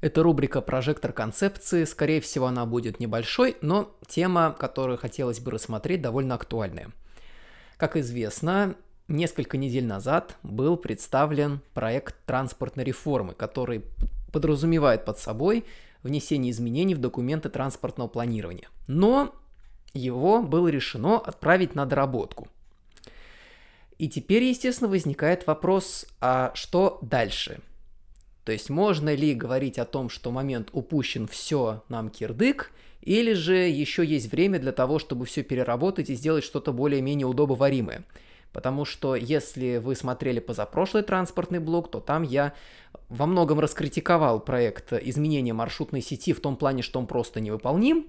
Это рубрика «Прожектор концепции». Скорее всего, она будет небольшой, но тема, которую хотелось бы рассмотреть, довольно актуальная. Как известно, несколько недель назад был представлен проект транспортной реформы, который подразумевает под собой внесение изменений в документы транспортного планирования. Но его было решено отправить на доработку. И теперь, естественно, возникает вопрос, а что дальше – то есть можно ли говорить о том, что момент упущен, все, нам кирдык, или же еще есть время для того, чтобы все переработать и сделать что-то более-менее удобоваримое. Потому что если вы смотрели позапрошлый транспортный блок, то там я во многом раскритиковал проект изменения маршрутной сети в том плане, что он просто невыполним,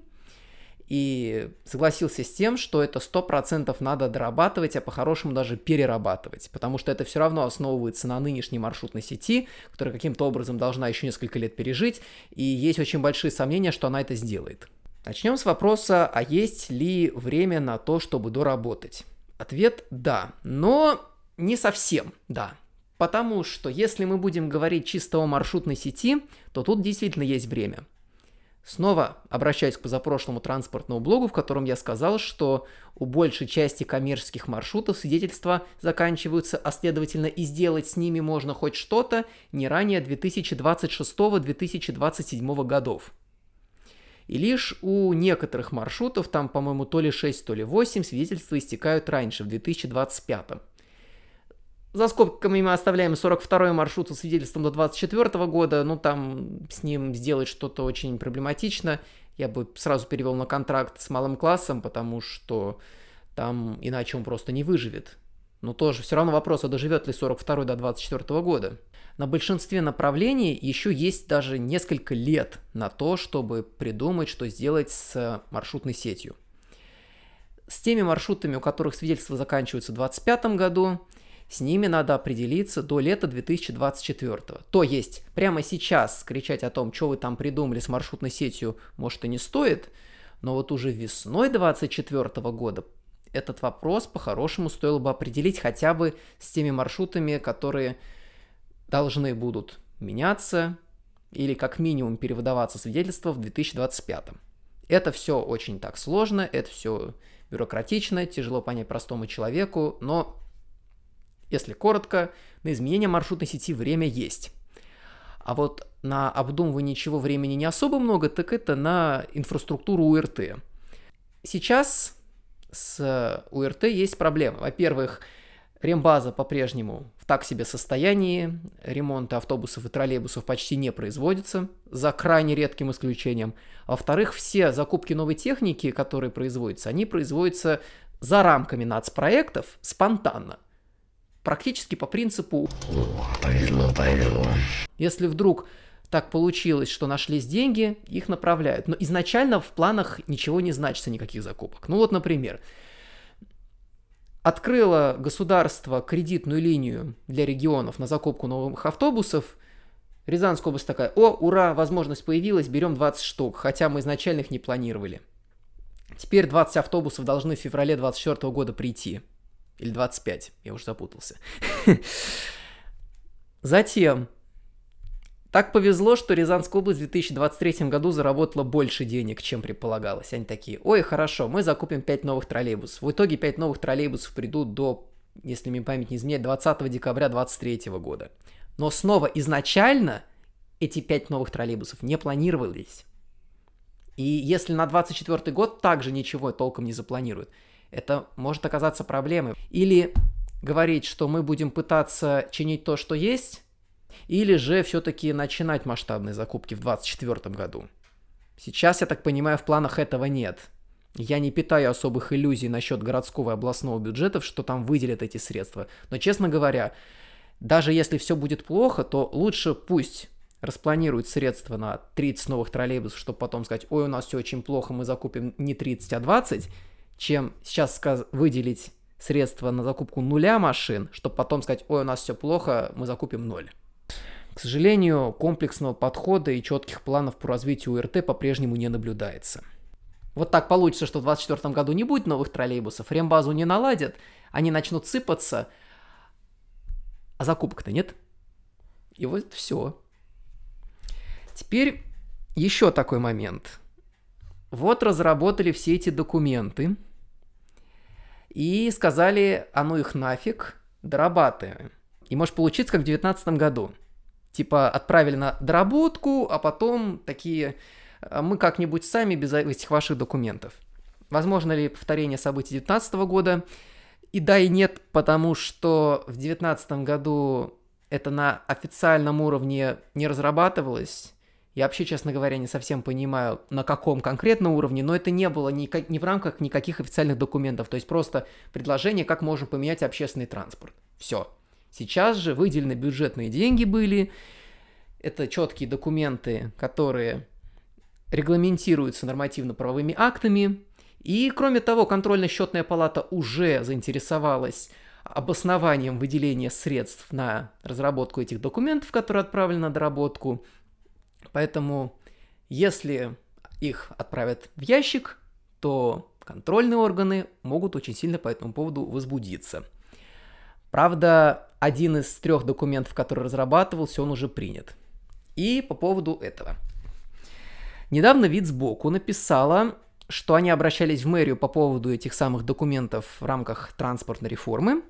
и согласился с тем, что это 100% надо дорабатывать, а по-хорошему даже перерабатывать, потому что это все равно основывается на нынешней маршрутной сети, которая каким-то образом должна еще несколько лет пережить, и есть очень большие сомнения, что она это сделает. Начнем с вопроса, а есть ли время на то, чтобы доработать? Ответ – да, но не совсем да. Потому что если мы будем говорить чисто о маршрутной сети, то тут действительно есть время. Снова обращаюсь к позапрошлому транспортному блогу, в котором я сказал, что у большей части коммерческих маршрутов свидетельства заканчиваются, а следовательно и сделать с ними можно хоть что-то не ранее 2026-2027 годов. И лишь у некоторых маршрутов, там, по-моему, то ли 6, то ли 8, свидетельства истекают раньше, в 2025. За скобками мы оставляем 42-й маршрут со свидетельством до 24 года, ну там с ним сделать что-то очень проблематично. Я бы сразу перевел на контракт с малым классом, потому что там иначе он просто не выживет. Но тоже все равно вопрос, а доживет ли 42 до 24 года. На большинстве направлений еще есть даже несколько лет на то, чтобы придумать, что сделать с маршрутной сетью. С теми маршрутами, у которых свидетельство заканчивается в 25 году, с ними надо определиться до лета 2024. То есть прямо сейчас кричать о том, что вы там придумали с маршрутной сетью, может и не стоит, но вот уже весной 2024 года этот вопрос по-хорошему стоило бы определить хотя бы с теми маршрутами, которые должны будут меняться или как минимум перевыдаваться свидетельства в 2025. Это все очень так сложно, это все бюрократично, тяжело понять простому человеку, но если коротко, на изменение маршрутной сети время есть. А вот на обдумывание чего времени не особо много, так это на инфраструктуру УРТ. Сейчас с э, УРТ есть проблемы. Во-первых, рембаза по-прежнему в так себе состоянии, ремонты автобусов и троллейбусов почти не производятся, за крайне редким исключением. А во-вторых, все закупки новой техники, которые производятся, они производятся за рамками нацпроектов спонтанно практически по принципу Если вдруг так получилось, что нашлись деньги, их направляют. Но изначально в планах ничего не значится, никаких закупок. Ну вот, например, открыло государство кредитную линию для регионов на закупку новых автобусов. Рязанская область такая, о, ура, возможность появилась, берем 20 штук, хотя мы изначально их не планировали. Теперь 20 автобусов должны в феврале 2024 года прийти. Или 25, я уже запутался. Затем, так повезло, что Рязанская область в 2023 году заработала больше денег, чем предполагалось. Они такие, ой, хорошо, мы закупим 5 новых троллейбусов. В итоге 5 новых троллейбусов придут до, если мне память не изменяет, 20 декабря 2023 года. Но снова изначально эти 5 новых троллейбусов не планировались. И если на 24 год также ничего толком не запланируют, это может оказаться проблемой. Или говорить, что мы будем пытаться чинить то, что есть, или же все-таки начинать масштабные закупки в 2024 году. Сейчас, я так понимаю, в планах этого нет. Я не питаю особых иллюзий насчет городского и областного бюджетов, что там выделят эти средства. Но, честно говоря, даже если все будет плохо, то лучше пусть распланируют средства на 30 новых троллейбусов, чтобы потом сказать, ой, у нас все очень плохо, мы закупим не 30, а 20, чем сейчас выделить средства на закупку нуля машин, чтобы потом сказать, ой, у нас все плохо, мы закупим ноль. К сожалению, комплексного подхода и четких планов по развитию УРТ по-прежнему не наблюдается. Вот так получится, что в 2024 году не будет новых троллейбусов, рембазу не наладят, они начнут сыпаться, а закупок-то нет. И вот все. Теперь еще такой момент. Вот разработали все эти документы – и сказали, а ну их нафиг, дорабатываем. И может получиться, как в 2019 году. Типа отправили на доработку, а потом такие, «А мы как-нибудь сами без этих ваших документов. Возможно ли повторение событий 2019 года? И да, и нет, потому что в 2019 году это на официальном уровне не разрабатывалось, я вообще, честно говоря, не совсем понимаю, на каком конкретно уровне, но это не было никак, ни в рамках никаких официальных документов. То есть просто предложение, как можем поменять общественный транспорт. Все. Сейчас же выделены бюджетные деньги были. Это четкие документы, которые регламентируются нормативно-правовыми актами. И, кроме того, контрольно-счетная палата уже заинтересовалась обоснованием выделения средств на разработку этих документов, которые отправлены на доработку. Поэтому, если их отправят в ящик, то контрольные органы могут очень сильно по этому поводу возбудиться. Правда, один из трех документов, который разрабатывался, он уже принят. И по поводу этого. Недавно вид сбоку написала, что они обращались в мэрию по поводу этих самых документов в рамках транспортной реформы,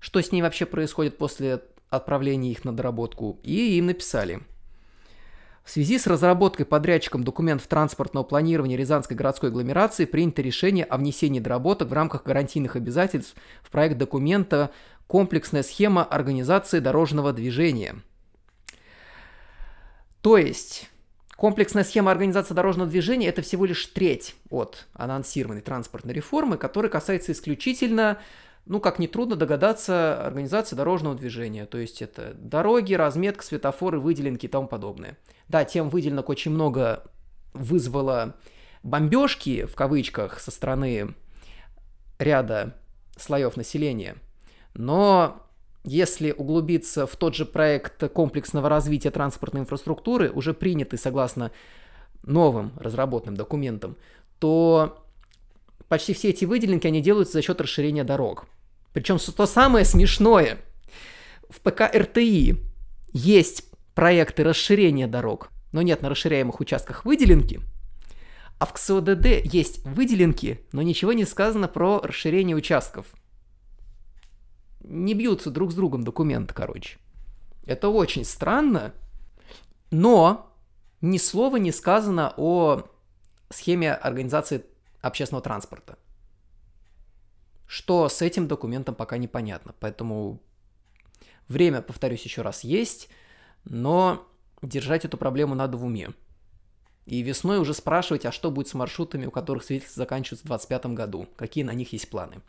что с ней вообще происходит после отправления их на доработку, и им написали – в связи с разработкой подрядчиком документов транспортного планирования Рязанской городской агломерации принято решение о внесении доработок в рамках гарантийных обязательств в проект документа «Комплексная схема организации дорожного движения». То есть, комплексная схема организации дорожного движения – это всего лишь треть от анонсированной транспортной реформы, которая касается исключительно ну, как нетрудно догадаться, организации дорожного движения. То есть это дороги, разметка, светофоры, выделенки и тому подобное – да, тем выделенок очень много вызвало бомбежки, в кавычках, со стороны ряда слоев населения. Но если углубиться в тот же проект комплексного развития транспортной инфраструктуры, уже принятый согласно новым разработанным документам, то почти все эти выделенки, они делаются за счет расширения дорог. Причем то самое смешное, в ПК РТИ есть проекты расширения дорог, но нет на расширяемых участках выделенки, а в КСОДД есть выделенки, но ничего не сказано про расширение участков. Не бьются друг с другом документы, короче. Это очень странно, но ни слова не сказано о схеме организации общественного транспорта. Что с этим документом пока непонятно, поэтому время, повторюсь еще раз, есть – но держать эту проблему надо в уме. И весной уже спрашивать, а что будет с маршрутами, у которых свидетельство заканчиваются в 2025 году, какие на них есть планы.